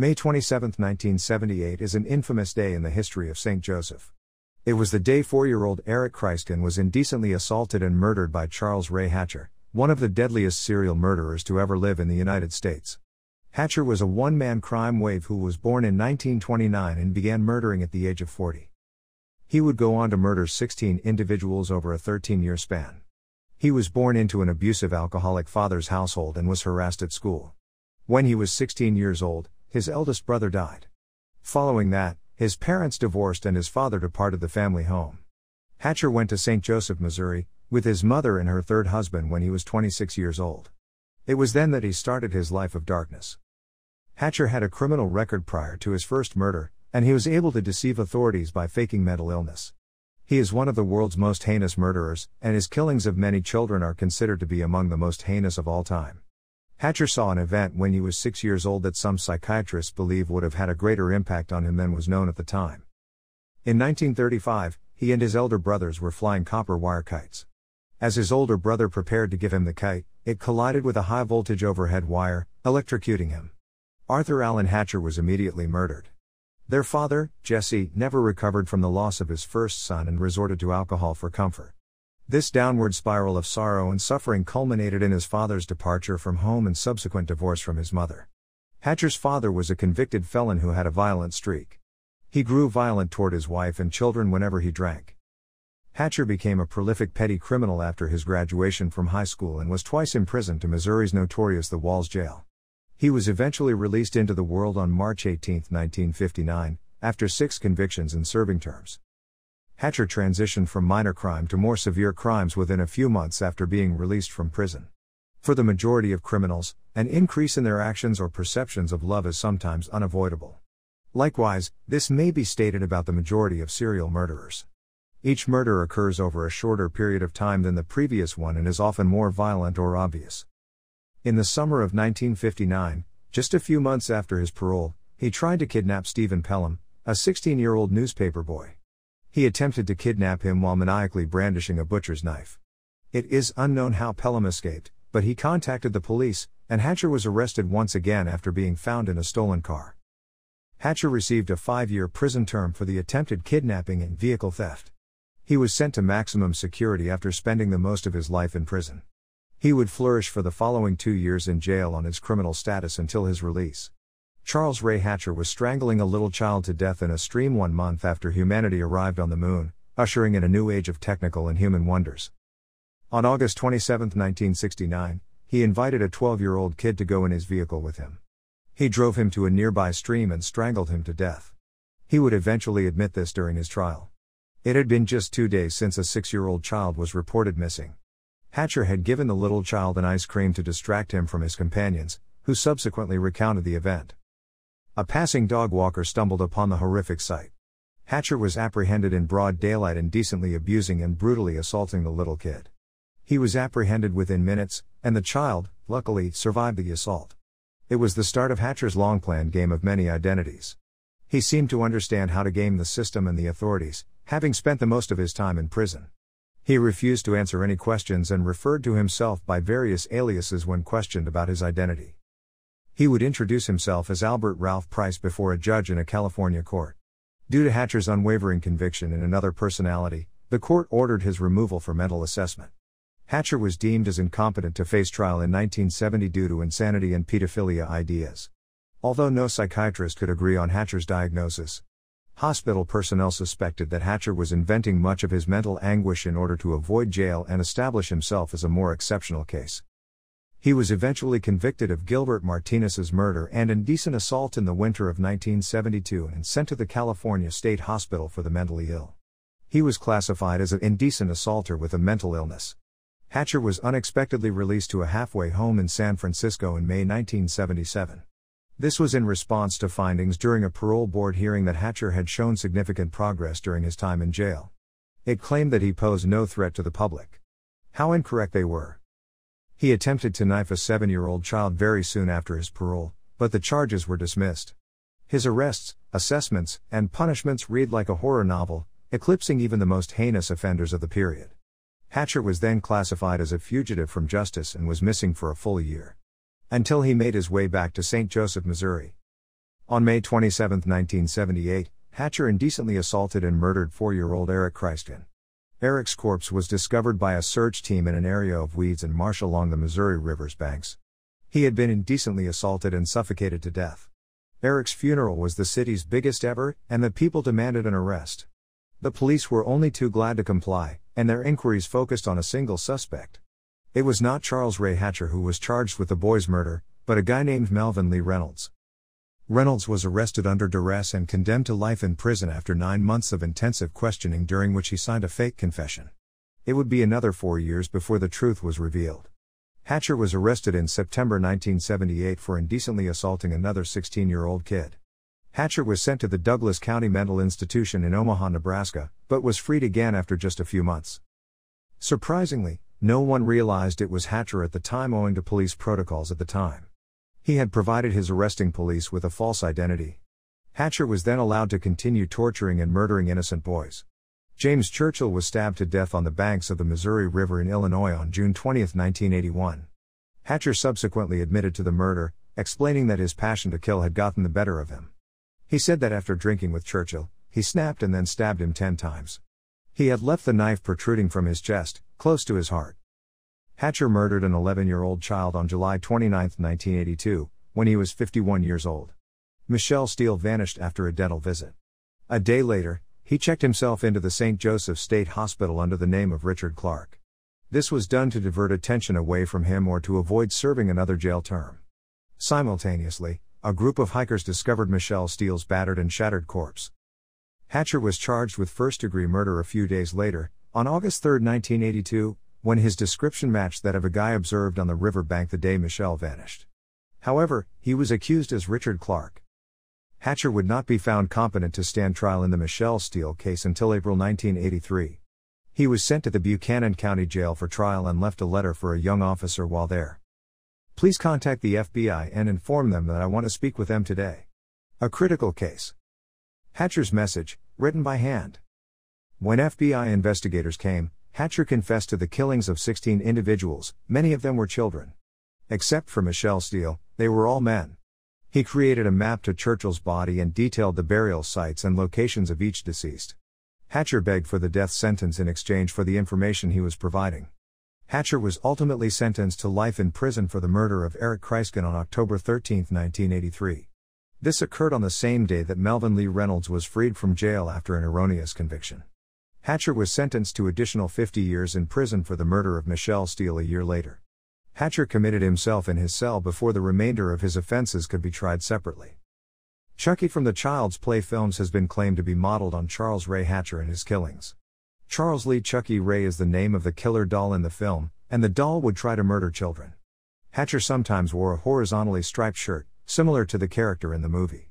May 27, 1978 is an infamous day in the history of St. Joseph. It was the day four year old Eric Christkin was indecently assaulted and murdered by Charles Ray Hatcher, one of the deadliest serial murderers to ever live in the United States. Hatcher was a one man crime wave who was born in 1929 and began murdering at the age of 40. He would go on to murder 16 individuals over a 13 year span. He was born into an abusive alcoholic father's household and was harassed at school. When he was 16 years old, his eldest brother died. Following that, his parents divorced and his father departed the family home. Hatcher went to St. Joseph, Missouri, with his mother and her third husband when he was 26 years old. It was then that he started his life of darkness. Hatcher had a criminal record prior to his first murder, and he was able to deceive authorities by faking mental illness. He is one of the world's most heinous murderers, and his killings of many children are considered to be among the most heinous of all time. Hatcher saw an event when he was six years old that some psychiatrists believe would have had a greater impact on him than was known at the time. In 1935, he and his elder brothers were flying copper wire kites. As his older brother prepared to give him the kite, it collided with a high voltage overhead wire, electrocuting him. Arthur Allen Hatcher was immediately murdered. Their father, Jesse, never recovered from the loss of his first son and resorted to alcohol for comfort. This downward spiral of sorrow and suffering culminated in his father's departure from home and subsequent divorce from his mother. Hatcher's father was a convicted felon who had a violent streak. He grew violent toward his wife and children whenever he drank. Hatcher became a prolific petty criminal after his graduation from high school and was twice imprisoned to Missouri's notorious The Walls Jail. He was eventually released into the world on March 18, 1959, after six convictions and serving terms. Hatcher transitioned from minor crime to more severe crimes within a few months after being released from prison. For the majority of criminals, an increase in their actions or perceptions of love is sometimes unavoidable. Likewise, this may be stated about the majority of serial murderers. Each murder occurs over a shorter period of time than the previous one and is often more violent or obvious. In the summer of 1959, just a few months after his parole, he tried to kidnap Stephen Pelham, a 16 year old newspaper boy. He attempted to kidnap him while maniacally brandishing a butcher's knife. It is unknown how Pelham escaped, but he contacted the police, and Hatcher was arrested once again after being found in a stolen car. Hatcher received a five year prison term for the attempted kidnapping and vehicle theft. He was sent to maximum security after spending the most of his life in prison. He would flourish for the following two years in jail on his criminal status until his release. Charles Ray Hatcher was strangling a little child to death in a stream one month after humanity arrived on the moon, ushering in a new age of technical and human wonders. On August 27, 1969, he invited a 12 year old kid to go in his vehicle with him. He drove him to a nearby stream and strangled him to death. He would eventually admit this during his trial. It had been just two days since a six year old child was reported missing. Hatcher had given the little child an ice cream to distract him from his companions, who subsequently recounted the event. A passing dog walker stumbled upon the horrific sight. Hatcher was apprehended in broad daylight indecently abusing and brutally assaulting the little kid. He was apprehended within minutes, and the child, luckily, survived the assault. It was the start of Hatcher's long planned game of many identities. He seemed to understand how to game the system and the authorities, having spent the most of his time in prison. He refused to answer any questions and referred to himself by various aliases when questioned about his identity. He would introduce himself as Albert Ralph Price before a judge in a California court. Due to Hatcher's unwavering conviction in another personality, the court ordered his removal for mental assessment. Hatcher was deemed as incompetent to face trial in 1970 due to insanity and pedophilia ideas. Although no psychiatrist could agree on Hatcher's diagnosis, hospital personnel suspected that Hatcher was inventing much of his mental anguish in order to avoid jail and establish himself as a more exceptional case. He was eventually convicted of Gilbert Martinez's murder and indecent assault in the winter of 1972 and sent to the California State Hospital for the mentally ill. He was classified as an indecent assaulter with a mental illness. Hatcher was unexpectedly released to a halfway home in San Francisco in May 1977. This was in response to findings during a parole board hearing that Hatcher had shown significant progress during his time in jail. It claimed that he posed no threat to the public. How incorrect they were. He attempted to knife a seven year old child very soon after his parole, but the charges were dismissed. His arrests, assessments, and punishments read like a horror novel, eclipsing even the most heinous offenders of the period. Hatcher was then classified as a fugitive from justice and was missing for a full year. Until he made his way back to St. Joseph, Missouri. On May 27, 1978, Hatcher indecently assaulted and murdered four year old Eric Christin. Eric's corpse was discovered by a search team in an area of weeds and marsh along the Missouri River's banks. He had been indecently assaulted and suffocated to death. Eric's funeral was the city's biggest ever, and the people demanded an arrest. The police were only too glad to comply, and their inquiries focused on a single suspect. It was not Charles Ray Hatcher who was charged with the boy's murder, but a guy named Melvin Lee Reynolds. Reynolds was arrested under duress and condemned to life in prison after nine months of intensive questioning during which he signed a fake confession. It would be another four years before the truth was revealed. Hatcher was arrested in September 1978 for indecently assaulting another 16 year old kid. Hatcher was sent to the Douglas County Mental Institution in Omaha, Nebraska, but was freed again after just a few months. Surprisingly, no one realized it was Hatcher at the time owing to police protocols at the time. He had provided his arresting police with a false identity. Hatcher was then allowed to continue torturing and murdering innocent boys. James Churchill was stabbed to death on the banks of the Missouri River in Illinois on June 20, 1981. Hatcher subsequently admitted to the murder, explaining that his passion to kill had gotten the better of him. He said that after drinking with Churchill, he snapped and then stabbed him ten times. He had left the knife protruding from his chest, close to his heart. Hatcher murdered an 11 year old child on July 29, 1982, when he was 51 years old. Michelle Steele vanished after a dental visit. A day later, he checked himself into the St. Joseph State Hospital under the name of Richard Clark. This was done to divert attention away from him or to avoid serving another jail term. Simultaneously, a group of hikers discovered Michelle Steele's battered and shattered corpse. Hatcher was charged with first degree murder a few days later, on August 3, 1982, when his description matched that of a guy observed on the river bank the day Michelle vanished. However, he was accused as Richard Clark. Hatcher would not be found competent to stand trial in the Michelle Steele case until April 1983. He was sent to the Buchanan County Jail for trial and left a letter for a young officer while there. Please contact the FBI and inform them that I want to speak with them today. A critical case. Hatcher's message, written by hand. When FBI investigators came, Hatcher confessed to the killings of 16 individuals, many of them were children. Except for Michelle Steele, they were all men. He created a map to Churchill's body and detailed the burial sites and locations of each deceased. Hatcher begged for the death sentence in exchange for the information he was providing. Hatcher was ultimately sentenced to life in prison for the murder of Eric Kreisken on October 13, 1983. This occurred on the same day that Melvin Lee Reynolds was freed from jail after an erroneous conviction. Hatcher was sentenced to additional 50 years in prison for the murder of Michelle Steele a year later. Hatcher committed himself in his cell before the remainder of his offenses could be tried separately. Chucky from the Child's Play films has been claimed to be modeled on Charles Ray Hatcher and his killings. Charles Lee Chucky Ray is the name of the killer doll in the film, and the doll would try to murder children. Hatcher sometimes wore a horizontally striped shirt, similar to the character in the movie.